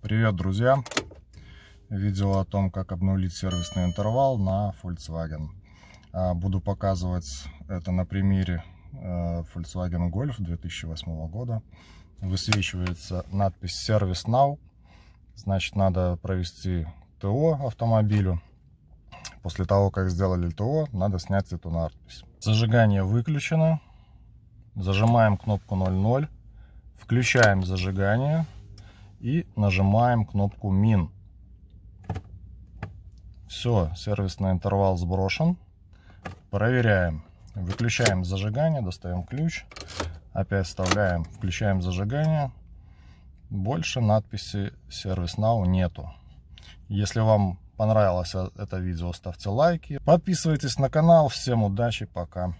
Привет, друзья! Видео о том, как обнулить сервисный интервал на Volkswagen. А, буду показывать это на примере э, Volkswagen Golf 2008 года. Высвечивается надпись Service Now». Значит, надо провести ТО автомобилю. После того, как сделали ТО, надо снять эту надпись. Зажигание выключено. Зажимаем кнопку 00. Включаем зажигание и нажимаем кнопку мин. Все, сервисный интервал сброшен. Проверяем. Выключаем зажигание, достаем ключ. Опять вставляем, включаем зажигание. Больше надписи Service Now нету. Если вам понравилось это видео, ставьте лайки. Подписывайтесь на канал. Всем удачи, пока.